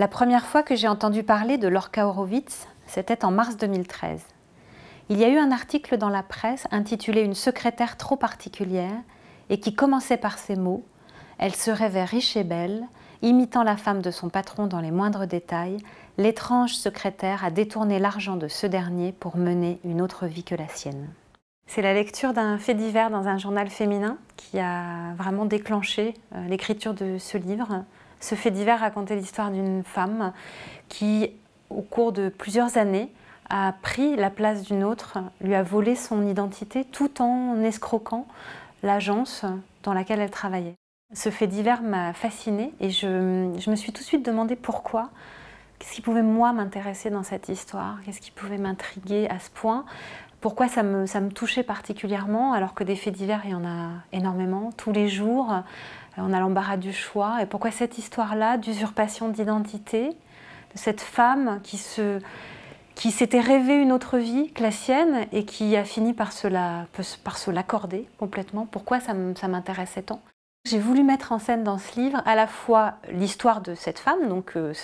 La première fois que j'ai entendu parler de Lorca Horowitz, c'était en mars 2013. Il y a eu un article dans la presse intitulé Une secrétaire trop particulière et qui commençait par ces mots Elle se rêvait riche et belle, imitant la femme de son patron dans les moindres détails, l'étrange secrétaire a détourné l'argent de ce dernier pour mener une autre vie que la sienne. C'est la lecture d'un fait divers dans un journal féminin qui a vraiment déclenché euh, l'écriture de ce livre. Ce fait divers racontait l'histoire d'une femme qui, au cours de plusieurs années, a pris la place d'une autre, lui a volé son identité tout en escroquant l'agence dans laquelle elle travaillait. Ce fait divers m'a fascinée et je, me suis tout de suite demandé pourquoi. Qu'est-ce qui pouvait, moi, m'intéresser dans cette histoire Qu'est-ce qui pouvait m'intriguer à ce point Pourquoi ça me, ça me touchait particulièrement alors que des faits divers, il y en a énormément, tous les jours on a l'embarras du choix. Et pourquoi cette histoire-là d'usurpation d'identité, de cette femme qui se qui s'était rêvé une autre vie que la sienne et qui a fini par se l'accorder complètement. Pourquoi ça m'intéressait tant j'ai voulu mettre en scène dans ce livre à la fois l'histoire de cette femme, donc euh,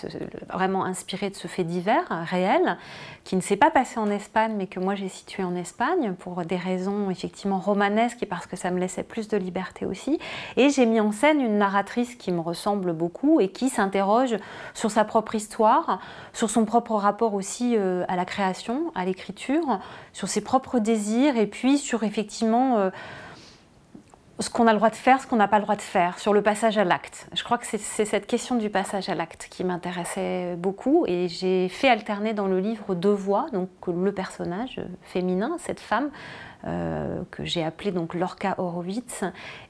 vraiment inspirée de ce fait divers réel, qui ne s'est pas passé en Espagne, mais que moi j'ai situé en Espagne pour des raisons effectivement romanesques et parce que ça me laissait plus de liberté aussi. Et j'ai mis en scène une narratrice qui me ressemble beaucoup et qui s'interroge sur sa propre histoire, sur son propre rapport aussi euh, à la création, à l'écriture, sur ses propres désirs et puis sur effectivement euh, ce qu'on a le droit de faire, ce qu'on n'a pas le droit de faire, sur le passage à l'acte. Je crois que c'est cette question du passage à l'acte qui m'intéressait beaucoup et j'ai fait alterner dans le livre deux voix, donc le personnage féminin, cette femme euh, que j'ai appelée donc Lorca Horowitz,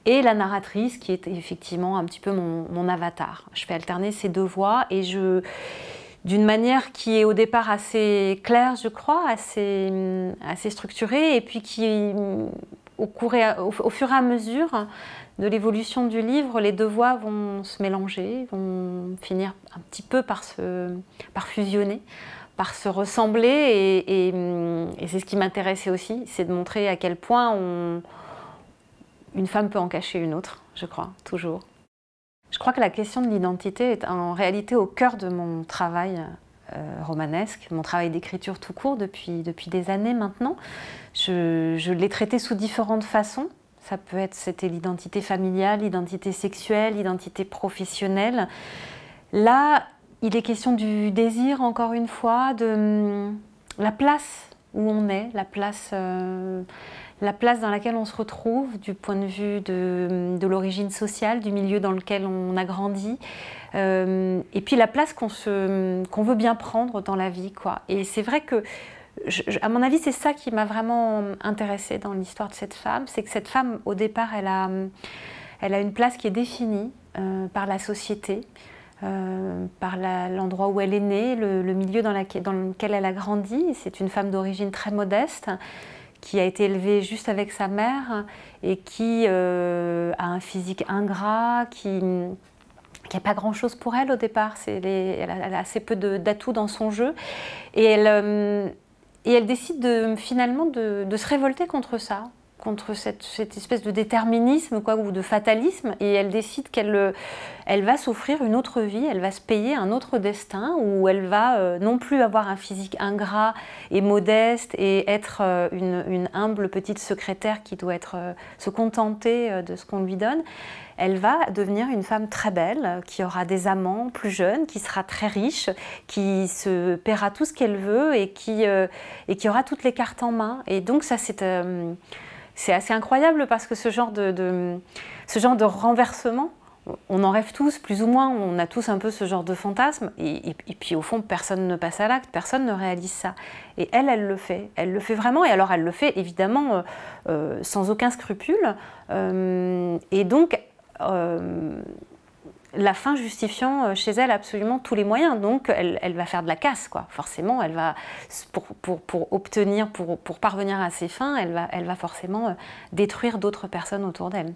et la narratrice qui est effectivement un petit peu mon, mon avatar. Je fais alterner ces deux voix et je d'une manière qui est au départ assez claire, je crois, assez, assez structurée, et puis qui au, fur et à mesure de l'évolution du livre, les deux voix vont se mélanger, vont finir un petit peu par, fusionner, par se ressembler. Hum, et, c'est ce qui m'intéressait aussi, c'est de montrer à quel point une femme peut en cacher une autre, je crois, toujours. Je crois que la question de l'identité est en réalité au cœur de mon travail euh, romanesque, mon travail d'écriture tout court depuis, depuis des années maintenant. Je, l'ai traité sous différentes façons. Ça peut être, c'était l'identité familiale, l'identité sexuelle, l'identité professionnelle. Là, il est question du désir, encore une fois, de hum, la place où on est, la place, euh, la place dans laquelle on se retrouve du point de vue de, l'origine sociale, du milieu dans lequel on a grandi, euh, et puis la place qu'on veut bien prendre dans la vie. Quoi. Et c'est vrai que, à mon avis, c'est ça qui m'a vraiment intéressée dans l'histoire de cette femme, c'est que cette femme, au départ, elle a, elle a une place qui est définie euh, par la société. Euh, par l'endroit où elle est née, le, milieu dans, lequel elle a grandi. C'est une femme d'origine très modeste, qui a été élevée juste avec sa mère et qui euh, a un physique ingrat, qui n'a pas grand-chose pour elle au départ. elle, a, assez peu d'atouts dans son jeu. Et elle, euh, décide finalement de, se révolter contre ça, contre cette, espèce de déterminisme quoi, ou de fatalisme et elle décide qu'elle euh, elle va s'offrir une autre vie, elle va se payer un autre destin où elle va euh, non plus avoir un physique ingrat et modeste et être euh, une, humble petite secrétaire qui doit être, se contenter de ce qu'on lui donne. Elle va devenir une femme très belle qui aura des amants plus jeunes, qui sera très riche, qui se paiera tout ce qu'elle veut et qui, et qui aura toutes les cartes en main. Et donc ça c'est c'est assez incroyable parce que ce genre de, ce genre de renversement, on en rêve tous, plus ou moins, on a tous un peu ce genre de fantasme. Et, puis au fond, personne ne passe à l'acte, personne ne réalise ça. Et elle, elle le fait. Elle le fait vraiment. Et alors, elle le fait évidemment euh, euh, sans aucun scrupule. Euh, et donc, la fin justifiant euh, chez elle absolument tous les moyens. Donc elle, va faire de la casse, quoi. Forcément, elle va, pour, obtenir, pour, parvenir à ses fins, elle va forcément euh, détruire d'autres personnes autour d'elle.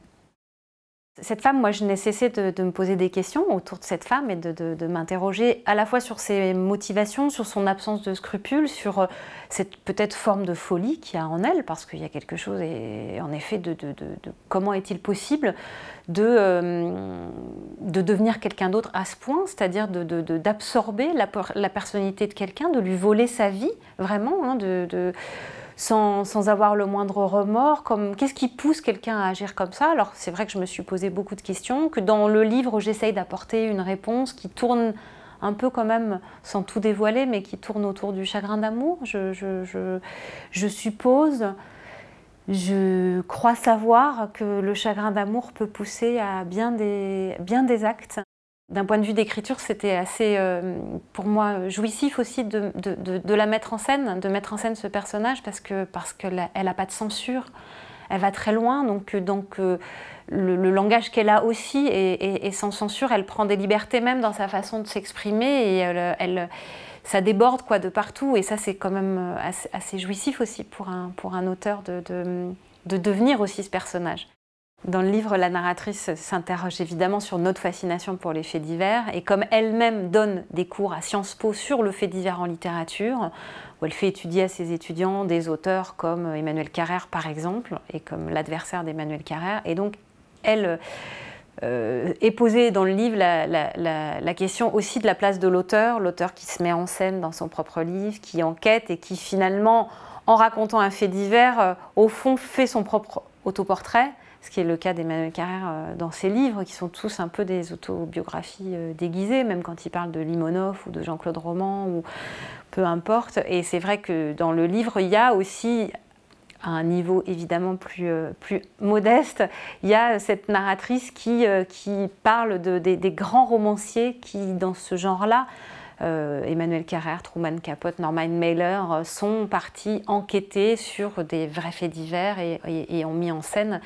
Cette femme, moi, je n'ai cessé de, me poser des questions autour de cette femme et de, m'interroger à la fois sur ses motivations, sur son absence de scrupules, sur euh, cette peut-être forme de folie qu'il y a en elle, parce qu'il y a quelque chose, et, en effet, de, comment est-il possible de, euh, de devenir quelqu'un d'autre à ce point, c'est-à-dire d'absorber la, la, personnalité de quelqu'un, de lui voler sa vie, vraiment, hein, de sans, avoir le moindre remords comme, Qu'est-ce qui pousse quelqu'un à agir comme ça Alors c'est vrai que je me suis posé beaucoup de questions, que dans le livre j'essaye d'apporter une réponse qui tourne un peu quand même, sans tout dévoiler, mais qui tourne autour du chagrin d'amour, je, je suppose. Je crois savoir que le chagrin d'amour peut pousser à bien des, bien des actes d'un point de vue d'écriture, c'était assez, euh, pour moi, jouissif aussi de, la mettre en scène, de mettre en scène ce personnage, parce que parce qu'elle n'a pas de censure, elle va très loin, donc, euh, donc euh, le, langage qu'elle a aussi est, sans censure, elle prend des libertés même dans sa façon de s'exprimer, et elle, ça déborde quoi de partout, et ça c'est quand même assez, jouissif aussi pour un auteur de devenir aussi ce personnage. Dans le livre, la narratrice s'interroge évidemment sur notre fascination pour les faits divers, et comme elle-même donne des cours à Sciences Po sur le fait divers en littérature, où elle fait étudier à ses étudiants des auteurs comme Emmanuel Carrère par exemple, et comme l'adversaire d'Emmanuel Carrère, et donc elle euh, est posée dans le livre la, question aussi de la place de l'auteur, l'auteur qui se met en scène dans son propre livre, qui enquête et qui finalement, en racontant un fait divers, euh, au fond fait son propre autoportrait ce qui est le cas d'Emmanuel Carrère euh, dans ses livres, qui sont tous un peu des autobiographies euh, déguisées, même quand il parle de Limonov ou de Jean-Claude Roman, ou peu importe. Et c'est vrai que dans le livre, il y a aussi à un niveau évidemment plus, euh, plus modeste, il y a cette narratrice qui, qui parle de, des, grands romanciers qui, dans ce genre-là, Emmanuel Carrère, Truman Capote, Norman Mailer sont partis enquêter sur des vrais faits divers et ont mis en scène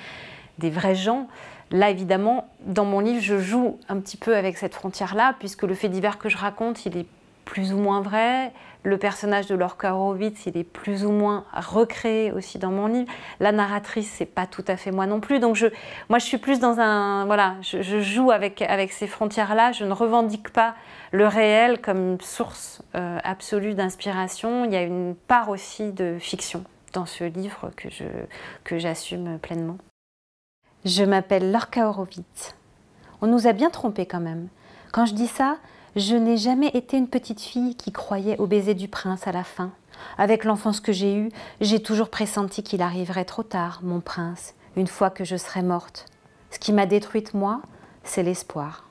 des vrais gens. Là, évidemment, dans mon livre, je joue un petit peu avec cette frontière-là, puisque le fait divers que je raconte, il est plus ou moins vrai. Le personnage de Lorca Horowitz, il est plus ou moins recréé aussi dans mon livre. La narratrice, c'est pas tout à fait moi non plus. Donc, moi, je suis plus dans un. Voilà, je, joue avec, avec ces frontières-là. Je ne revendique pas le réel comme source euh, absolue d'inspiration. Il y a une part aussi de fiction dans ce livre que j'assume que pleinement. Je m'appelle Lorca Horowitz. On nous a bien trompés quand même. Quand je dis ça, je n'ai jamais été une petite fille qui croyait au baiser du prince à la fin. Avec l'enfance que j'ai eue, j'ai toujours pressenti qu'il arriverait trop tard, mon prince, une fois que je serais morte. Ce qui m'a détruite, moi, c'est l'espoir.